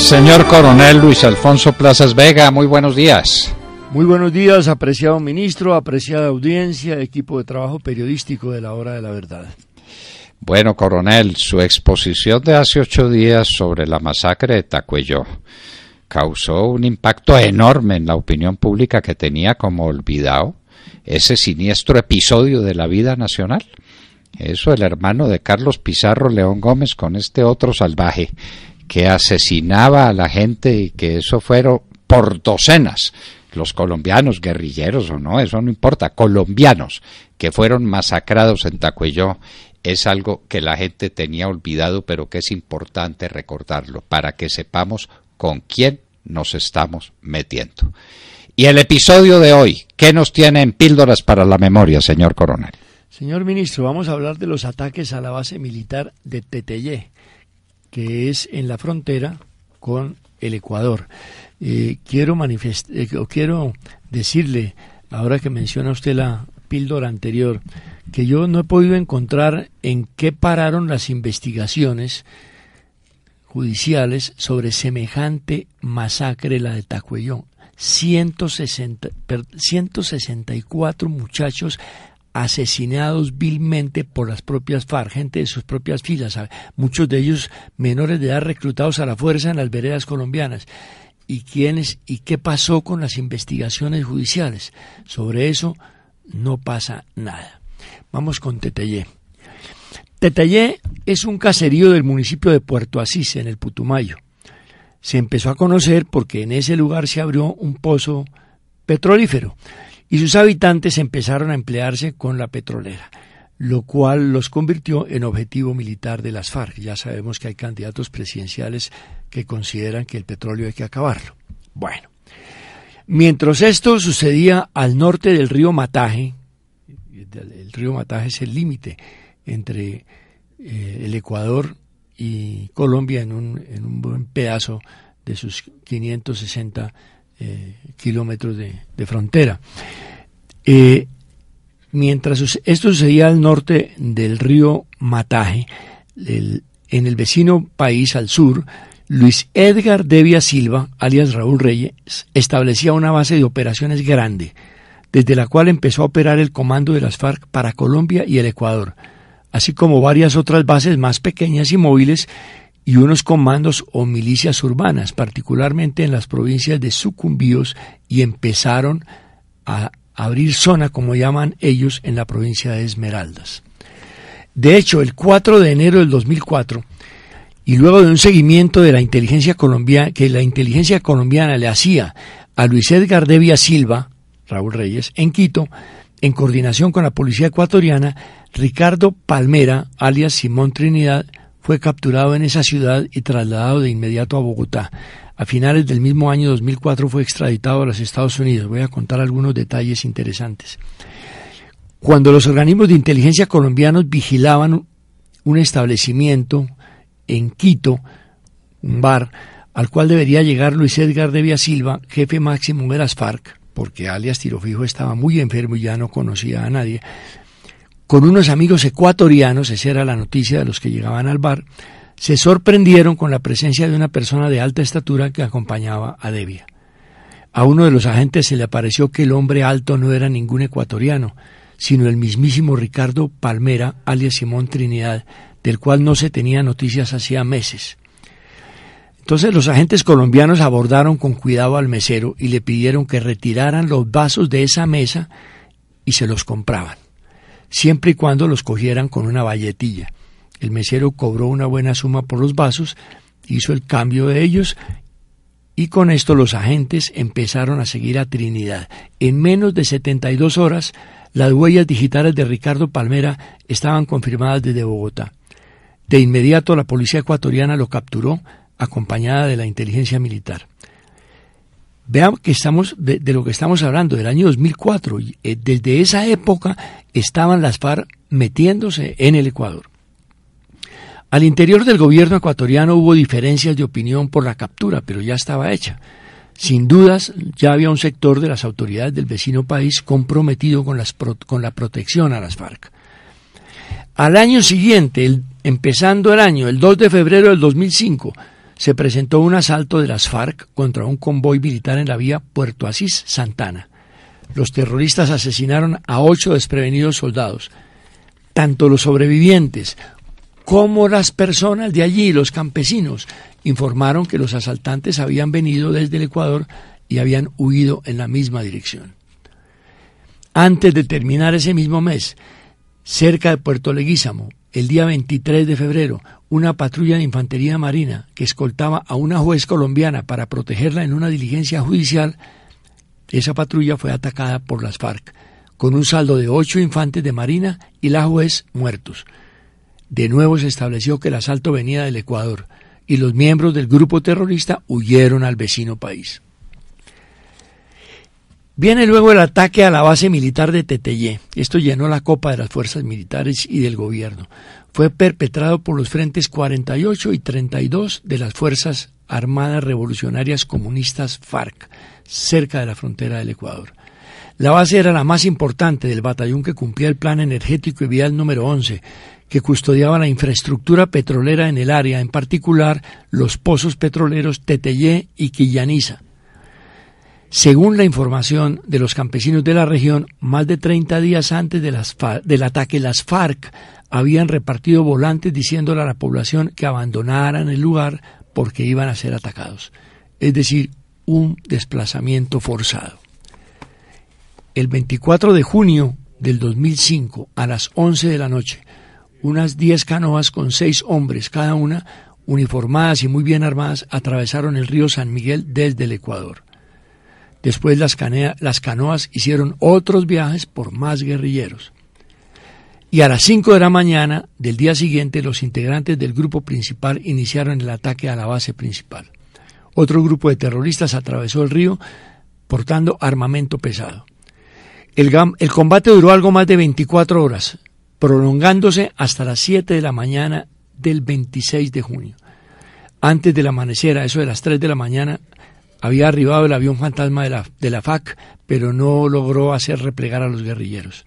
Señor Coronel Luis Alfonso Plazas Vega, muy buenos días. Muy buenos días, apreciado ministro, apreciada audiencia, equipo de trabajo periodístico de la Hora de la Verdad. Bueno, coronel, su exposición de hace ocho días sobre la masacre de Tacuello causó un impacto enorme en la opinión pública que tenía como olvidado ese siniestro episodio de la vida nacional. Eso el hermano de Carlos Pizarro León Gómez con este otro salvaje que asesinaba a la gente y que eso fueron por docenas los colombianos, guerrilleros o no, eso no importa, colombianos que fueron masacrados en Tacuelló es algo que la gente tenía olvidado, pero que es importante recordarlo para que sepamos con quién nos estamos metiendo. Y el episodio de hoy, ¿qué nos tiene en píldoras para la memoria, señor coronel? Señor ministro, vamos a hablar de los ataques a la base militar de Tetellé que es en la frontera con el Ecuador. Eh, quiero, eh, quiero decirle, ahora que menciona usted la píldora anterior, que yo no he podido encontrar en qué pararon las investigaciones judiciales sobre semejante masacre, la de Tacuellón. y 164 muchachos asesinados vilmente por las propias FARC, gente de sus propias filas, muchos de ellos menores de edad reclutados a la fuerza en las veredas colombianas. ¿Y quiénes y qué pasó con las investigaciones judiciales? Sobre eso no pasa nada. Vamos con Tetellé. Tetellé es un caserío del municipio de Puerto Asís, en el Putumayo. Se empezó a conocer porque en ese lugar se abrió un pozo petrolífero y sus habitantes empezaron a emplearse con la petrolera lo cual los convirtió en objetivo militar de las FARC. Ya sabemos que hay candidatos presidenciales que consideran que el petróleo hay que acabarlo. Bueno, mientras esto sucedía al norte del río Mataje, el río Mataje es el límite entre eh, el Ecuador y Colombia en un, en un buen pedazo de sus 560 eh, kilómetros de, frontera. Eh, mientras esto sucedía al norte del río Mataje, en el vecino país al sur, Luis Edgar Devia Silva, alias Raúl Reyes, establecía una base de operaciones grande, desde la cual empezó a operar el comando de las FARC para Colombia y el Ecuador, así como varias otras bases más pequeñas y móviles y unos comandos o milicias urbanas, particularmente en las provincias de Sucumbíos, y empezaron a abrir zona, como llaman ellos, en la provincia de Esmeraldas. De hecho, el 4 de enero del 2004, y luego de un seguimiento de la inteligencia colombiana, que la inteligencia colombiana le hacía a Luis Edgar Devia Silva, Raúl Reyes, en Quito, en coordinación con la policía ecuatoriana, Ricardo Palmera, alias Simón Trinidad, fue capturado en esa ciudad y trasladado de inmediato a Bogotá. A finales del mismo año 2004 fue extraditado a los Estados Unidos. Voy a contar algunos detalles interesantes. Cuando los organismos de inteligencia colombianos vigilaban un establecimiento en Quito, un bar, al cual debería llegar Luis Edgar de Silva, jefe máximo de las FARC, porque alias Tirofijo estaba muy enfermo y ya no conocía a nadie, con unos amigos ecuatorianos, esa era la noticia de los que llegaban al bar, se sorprendieron con la presencia de una persona de alta estatura que acompañaba a Devia. A uno de los agentes se le apareció que el hombre alto no era ningún ecuatoriano, sino el mismísimo Ricardo Palmera, alias Simón Trinidad, del cual no se tenía noticias hacía meses. Entonces los agentes colombianos abordaron con cuidado al mesero y le pidieron que retiraran los vasos de esa mesa y se los compraban siempre y cuando los cogieran con una valletilla. El mesero cobró una buena suma por los vasos, hizo el cambio de ellos y con esto los agentes empezaron a seguir a Trinidad. En menos de 72 horas, las huellas digitales de Ricardo Palmera estaban confirmadas desde Bogotá. De inmediato la policía ecuatoriana lo capturó, acompañada de la inteligencia militar. Veamos que estamos de, lo que estamos hablando, del año 2004. Eh, desde esa época estaban las FARC metiéndose en el Ecuador. Al interior del gobierno ecuatoriano hubo diferencias de opinión por la captura, pero ya estaba hecha. Sin dudas, ya había un sector de las autoridades del vecino país comprometido con, la protección a las FARC. Al año siguiente, empezando el año, el 2 de febrero del 2005, se presentó un asalto de las FARC contra un convoy militar en la vía Puerto Asís Santana. Los terroristas asesinaron a ocho desprevenidos soldados. Tanto los sobrevivientes como las personas de allí, los campesinos, informaron que los asaltantes habían venido desde el Ecuador y habían huido en la misma dirección. Antes de terminar ese mismo mes, cerca de Puerto Leguízamo, el día 23 de febrero, una patrulla de infantería marina que escoltaba a una juez colombiana para protegerla en una diligencia judicial, esa patrulla fue atacada por las FARC, con un saldo de ocho infantes de marina y la juez muertos. De nuevo se estableció que el asalto venía del Ecuador y los miembros del grupo terrorista huyeron al vecino país. Viene luego el ataque a la base militar de Teteyé. Esto llenó la copa de las fuerzas militares y del gobierno fue perpetrado por los frentes 48 y 32 de las Fuerzas Armadas Revolucionarias Comunistas FARC, cerca de la frontera del Ecuador. La base era la más importante del batallón que cumplía el plan energético y vial número 11, que custodiaba la infraestructura petrolera en el área, en particular los pozos petroleros Teteyé y Quillaniza. Según la información de los campesinos de la región, más de 30 días antes del ataque, las FARC habían repartido volantes diciéndole a la población que abandonaran el lugar porque iban a ser atacados. Es decir, un desplazamiento forzado. El 24 de junio del 2005, a las 11 de la noche, unas 10 canoas con seis hombres cada una, uniformadas y muy bien armadas, atravesaron el río San Miguel desde el Ecuador. Después las canoas hicieron otros viajes por más guerrilleros y a las 5 de la mañana del día siguiente los integrantes del grupo principal iniciaron el ataque a la base principal. Otro grupo de terroristas atravesó el río portando armamento pesado. El, combate duró algo más de 24 horas, prolongándose hasta las 7 de la mañana del 26 de junio. Antes del amanecer, a eso de las 3 de la mañana, había arribado el avión fantasma de la, de la FAC, pero no logró hacer replegar a los guerrilleros.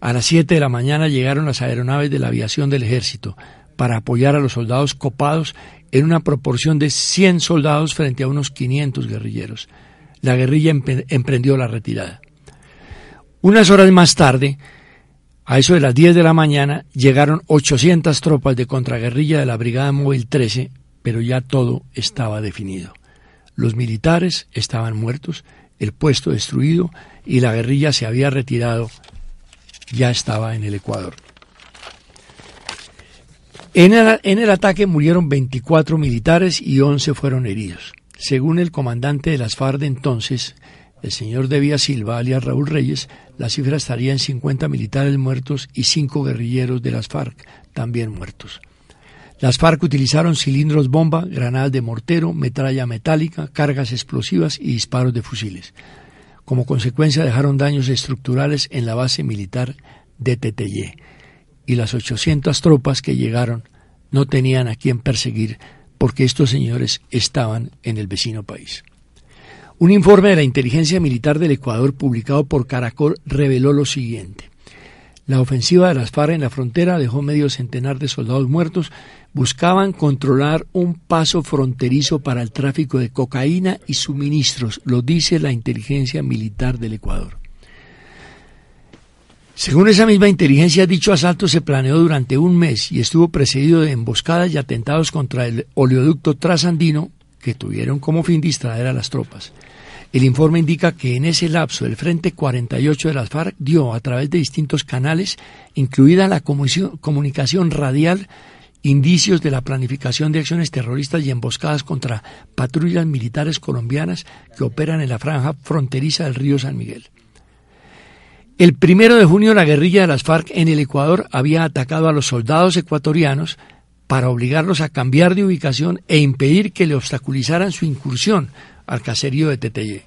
A las 7 de la mañana llegaron las aeronaves de la aviación del ejército para apoyar a los soldados copados en una proporción de 100 soldados frente a unos 500 guerrilleros. La guerrilla emprendió la retirada. Unas horas más tarde, a eso de las 10 de la mañana, llegaron 800 tropas de contraguerrilla de la Brigada Móvil 13, pero ya todo estaba definido. Los militares estaban muertos, el puesto destruido y la guerrilla se había retirado ya estaba en el Ecuador. En el, ataque murieron 24 militares y 11 fueron heridos. Según el comandante de las FARC de entonces, el señor de Villa Silva, alias Raúl Reyes, la cifra estaría en 50 militares muertos y 5 guerrilleros de las FARC también muertos. Las FARC utilizaron cilindros bomba, granadas de mortero, metralla metálica, cargas explosivas y disparos de fusiles. Como consecuencia dejaron daños estructurales en la base militar de Teteyé y las 800 tropas que llegaron no tenían a quién perseguir porque estos señores estaban en el vecino país. Un informe de la inteligencia militar del Ecuador publicado por Caracol reveló lo siguiente. La ofensiva de las FARC en la frontera dejó medio centenar de soldados muertos. Buscaban controlar un paso fronterizo para el tráfico de cocaína y suministros, lo dice la inteligencia militar del Ecuador. Según esa misma inteligencia, dicho asalto se planeó durante un mes y estuvo precedido de emboscadas y atentados contra el oleoducto trasandino que tuvieron como fin distraer a las tropas. El informe indica que en ese lapso el Frente 48 de las FARC dio a través de distintos canales, incluida la comunicación radial, indicios de la planificación de acciones terroristas y emboscadas contra patrullas militares colombianas que operan en la franja fronteriza del río San Miguel. El primero de junio la guerrilla de las FARC en el Ecuador había atacado a los soldados ecuatorianos para obligarlos a cambiar de ubicación e impedir que le obstaculizaran su incursión al caserío de Teteye.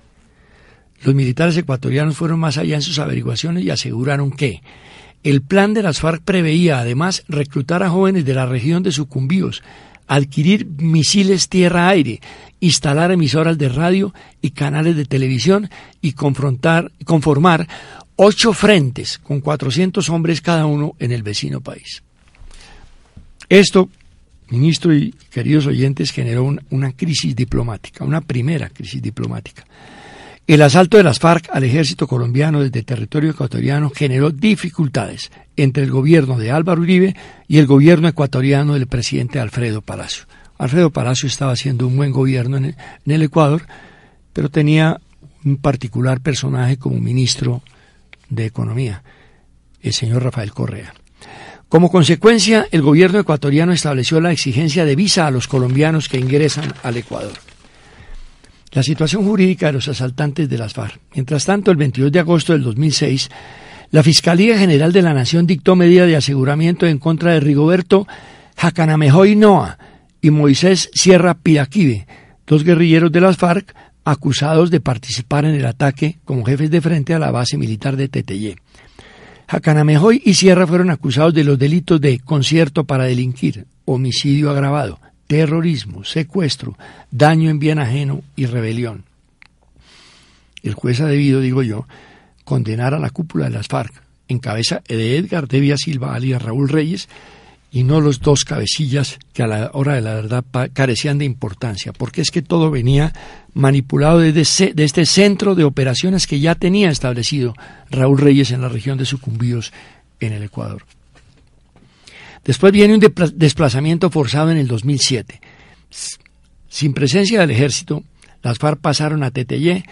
Los militares ecuatorianos fueron más allá en sus averiguaciones y aseguraron que el plan de las FARC preveía además reclutar a jóvenes de la región de Sucumbíos, adquirir misiles tierra-aire, instalar emisoras de radio y canales de televisión y confrontar, conformar ocho frentes con 400 hombres cada uno en el vecino país. Esto ministro y queridos oyentes, generó una crisis diplomática, una primera crisis diplomática. El asalto de las FARC al ejército colombiano desde territorio ecuatoriano generó dificultades entre el gobierno de Álvaro Uribe y el gobierno ecuatoriano del presidente Alfredo Palacio. Alfredo Palacio estaba haciendo un buen gobierno en el Ecuador, pero tenía un particular personaje como ministro de Economía, el señor Rafael Correa. Como consecuencia, el gobierno ecuatoriano estableció la exigencia de visa a los colombianos que ingresan al Ecuador. La situación jurídica de los asaltantes de las FARC. Mientras tanto, el 22 de agosto del 2006, la Fiscalía General de la Nación dictó medidas de aseguramiento en contra de Rigoberto Jacanamejoy Noa y Moisés Sierra Piraquive, dos guerrilleros de las FARC acusados de participar en el ataque como jefes de frente a la base militar de Teteyé. Jacanamejoy y Sierra fueron acusados de los delitos de concierto para delinquir, homicidio agravado, terrorismo, secuestro, daño en bien ajeno y rebelión. El juez ha debido, digo yo, condenar a la cúpula de las FARC, en cabeza de Edgar Devia Silva, alias Raúl Reyes, y no los dos cabecillas que a la hora de la verdad carecían de importancia, porque es que todo venía manipulado desde, este centro de operaciones que ya tenía establecido Raúl Reyes en la región de sucumbidos en el Ecuador. Después viene un desplazamiento forzado en el 2007. Sin presencia del ejército, las FARC pasaron a Teteyé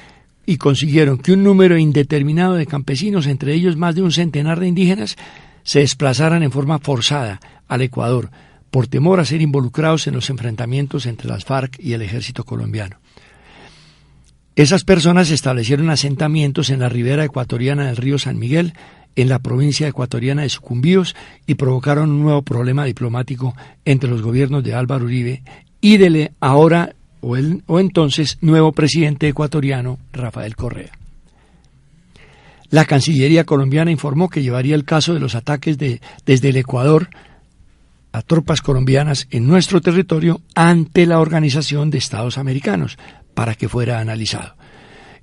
y consiguieron que un número indeterminado de campesinos, entre ellos más de un centenar de indígenas, se desplazaran en forma forzada al Ecuador por temor a ser involucrados en los enfrentamientos entre las FARC y el ejército colombiano. Esas personas establecieron asentamientos en la ribera ecuatoriana del río San Miguel, en la provincia ecuatoriana de Sucumbíos, y provocaron un nuevo problema diplomático entre los gobiernos de Álvaro Uribe y del ahora o, o entonces nuevo presidente ecuatoriano Rafael Correa. La Cancillería colombiana informó que llevaría el caso de los ataques de, desde el Ecuador a tropas colombianas en nuestro territorio ante la Organización de Estados Americanos para que fuera analizado.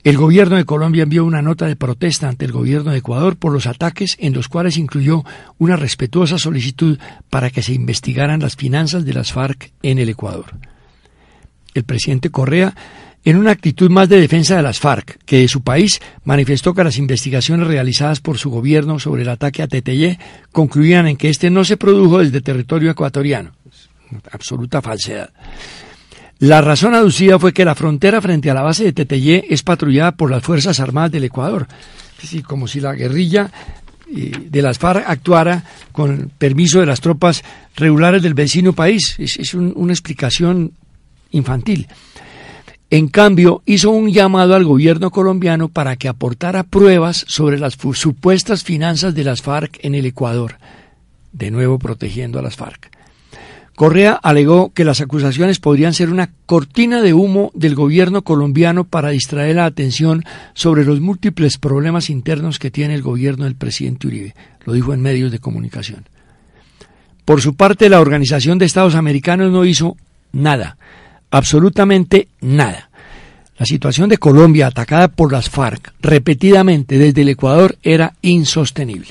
El gobierno de Colombia envió una nota de protesta ante el gobierno de Ecuador por los ataques en los cuales incluyó una respetuosa solicitud para que se investigaran las finanzas de las FARC en el Ecuador. El presidente Correa en una actitud más de defensa de las FARC, que de su país manifestó que las investigaciones realizadas por su gobierno sobre el ataque a Teteye concluían en que este no se produjo desde territorio ecuatoriano. Absoluta falsedad. La razón aducida fue que la frontera frente a la base de Teteye es patrullada por las Fuerzas Armadas del Ecuador. Sí, como si la guerrilla eh, de las FARC actuara con el permiso de las tropas regulares del vecino país. Es, una explicación infantil. En cambio, hizo un llamado al gobierno colombiano para que aportara pruebas sobre las supuestas finanzas de las FARC en el Ecuador, de nuevo protegiendo a las FARC. Correa alegó que las acusaciones podrían ser una cortina de humo del gobierno colombiano para distraer la atención sobre los múltiples problemas internos que tiene el gobierno del presidente Uribe. Lo dijo en medios de comunicación. Por su parte, la Organización de Estados Americanos no hizo nada absolutamente nada. La situación de Colombia atacada por las FARC repetidamente desde el Ecuador era insostenible.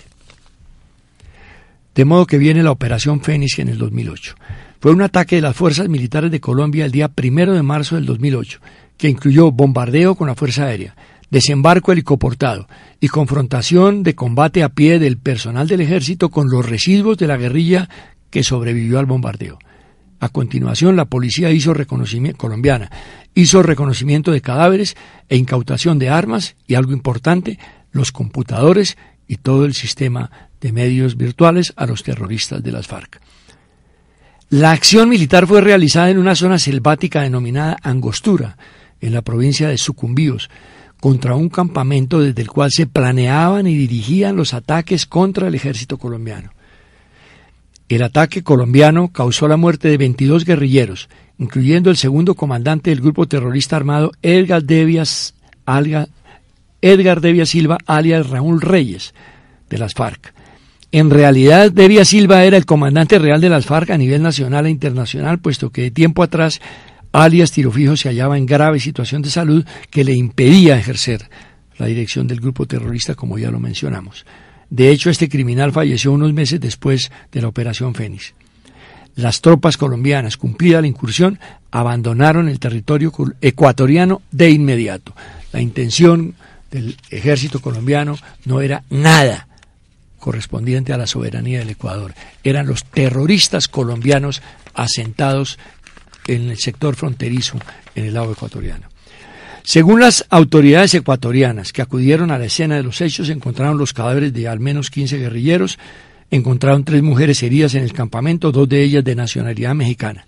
De modo que viene la Operación Fénix en el 2008. Fue un ataque de las fuerzas militares de Colombia el día primero de marzo del 2008, que incluyó bombardeo con la Fuerza Aérea, desembarco helicoportado y confrontación de combate a pie del personal del ejército con los residuos de la guerrilla que sobrevivió al bombardeo. A continuación, la policía hizo reconocimiento, colombiana hizo reconocimiento de cadáveres e incautación de armas y algo importante, los computadores y todo el sistema de medios virtuales a los terroristas de las FARC. La acción militar fue realizada en una zona selvática denominada Angostura, en la provincia de Sucumbíos, contra un campamento desde el cual se planeaban y dirigían los ataques contra el ejército colombiano. El ataque colombiano causó la muerte de 22 guerrilleros, incluyendo el segundo comandante del grupo terrorista armado Edgar Devias, Edgar Devia Silva, alias Raúl Reyes, de las FARC. En realidad, Devia Silva era el comandante real de las FARC a nivel nacional e internacional, puesto que de tiempo atrás, alias Tirofijo se hallaba en grave situación de salud que le impedía ejercer la dirección del grupo terrorista, como ya lo mencionamos. De hecho, este criminal falleció unos meses después de la Operación Fénix. Las tropas colombianas, cumplida la incursión, abandonaron el territorio ecuatoriano de inmediato. La intención del ejército colombiano no era nada correspondiente a la soberanía del Ecuador. Eran los terroristas colombianos asentados en el sector fronterizo en el lado ecuatoriano. Según las autoridades ecuatorianas que acudieron a la escena de los hechos, encontraron los cadáveres de al menos 15 guerrilleros, encontraron tres mujeres heridas en el campamento, dos de ellas de nacionalidad mexicana.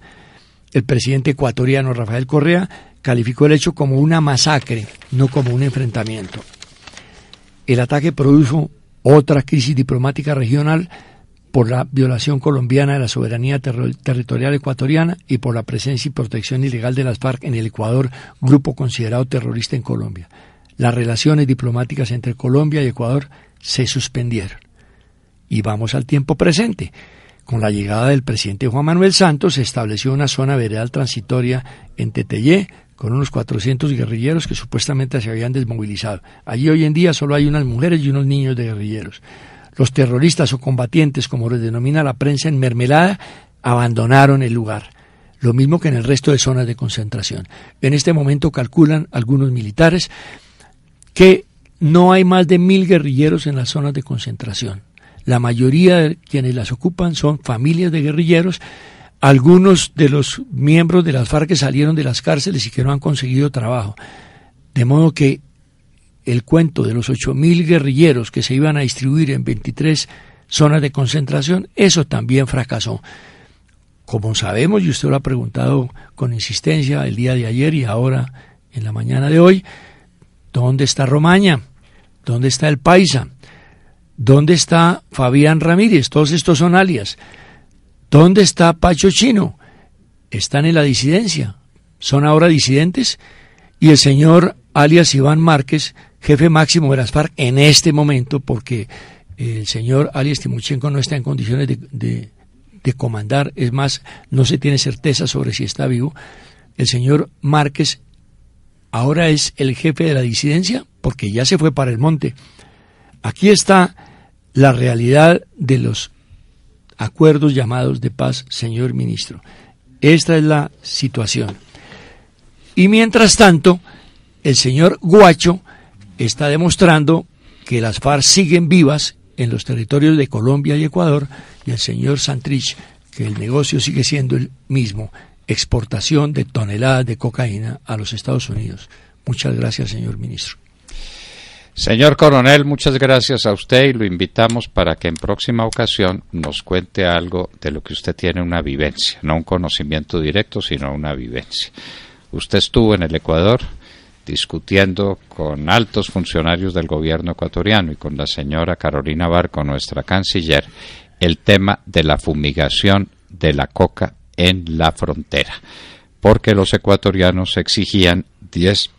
El presidente ecuatoriano Rafael Correa calificó el hecho como una masacre, no como un enfrentamiento. El ataque produjo otra crisis diplomática regional por la violación colombiana de la soberanía territorial ecuatoriana y por la presencia y protección ilegal de las FARC en el Ecuador, grupo considerado terrorista en Colombia. Las relaciones diplomáticas entre Colombia y Ecuador se suspendieron. Y vamos al tiempo presente. Con la llegada del presidente Juan Manuel Santos se estableció una zona veredal transitoria en Teteyé con unos 400 guerrilleros que supuestamente se habían desmovilizado. Allí hoy en día solo hay unas mujeres y unos niños de guerrilleros. Los terroristas o combatientes, como lo denomina la prensa en mermelada, abandonaron el lugar. Lo mismo que en el resto de zonas de concentración. En este momento calculan algunos militares que no hay más de mil guerrilleros en las zonas de concentración. La mayoría de quienes las ocupan son familias de guerrilleros. Algunos de los miembros de las FARC salieron de las cárceles y que no han conseguido trabajo. De modo que el cuento de los 8.000 guerrilleros que se iban a distribuir en 23 zonas de concentración, eso también fracasó. Como sabemos, y usted lo ha preguntado con insistencia el día de ayer y ahora en la mañana de hoy, ¿dónde está Romaña? ¿Dónde está el Paisa? ¿Dónde está Fabián Ramírez? Todos estos son alias. ¿Dónde está Pacho Chino? Están en la disidencia. Son ahora disidentes. Y el señor alias Iván Márquez, jefe máximo de en este momento, porque el señor Ali Timuchenko no está en condiciones de comandar, es más, no se tiene certeza sobre si está vivo. El señor Márquez ahora es el jefe de la disidencia, porque ya se fue para el monte. Aquí está la realidad de los acuerdos llamados de paz, señor ministro. Esta es la situación. Y mientras tanto, el señor Guacho está demostrando que las FARC siguen vivas en los territorios de Colombia y Ecuador y el señor Santrich que el negocio sigue siendo el mismo, exportación de toneladas de cocaína a los Estados Unidos. Muchas gracias, señor ministro. Señor coronel, muchas gracias a usted y lo invitamos para que en próxima ocasión nos cuente algo de lo que usted tiene una vivencia, no un conocimiento directo, sino una vivencia. ¿Usted estuvo en el Ecuador? discutiendo con altos funcionarios del gobierno ecuatoriano y con la señora Carolina Barco, nuestra canciller, el tema de la fumigación de la coca en la frontera, porque los ecuatorianos exigían 10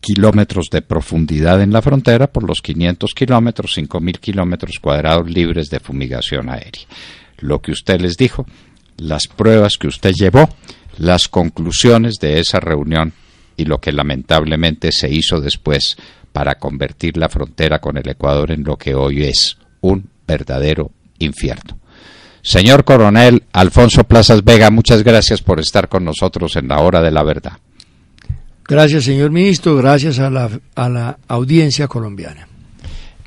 kilómetros de profundidad en la frontera por los 500 kilómetros, 5.000 kilómetros cuadrados libres de fumigación aérea. Lo que usted les dijo, las pruebas que usted llevó, las conclusiones de esa reunión y lo que lamentablemente se hizo después para convertir la frontera con el Ecuador en lo que hoy es un verdadero infierno. Señor coronel Alfonso Plazas Vega, muchas gracias por estar con nosotros en la hora de la verdad. Gracias, señor ministro, gracias a la, a la audiencia colombiana.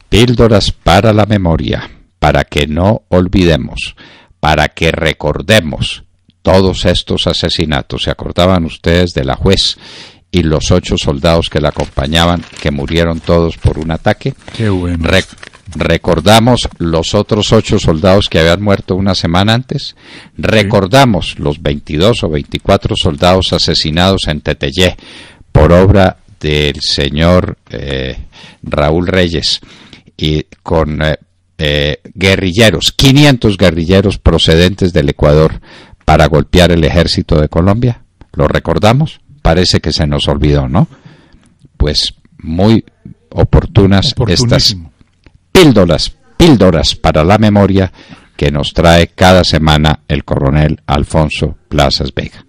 Píldoras para la memoria, para que no olvidemos, para que recordemos todos estos asesinatos. ¿Se acordaban ustedes de la juez y los ocho soldados que la acompañaban, que murieron todos por un ataque. recordamos los otros ocho soldados que habían muerto una semana antes. Recordamos los 22 o 24 soldados asesinados en Tetellé por obra del señor eh, Raúl Reyes y con eh, eh, guerrilleros, 500 guerrilleros procedentes del Ecuador para golpear el ejército de Colombia. ¿Lo recordamos? parece que se nos olvidó, ¿no? Pues muy oportunas estas píldoras, píldoras para la memoria que nos trae cada semana el coronel Alfonso Plazas Vega.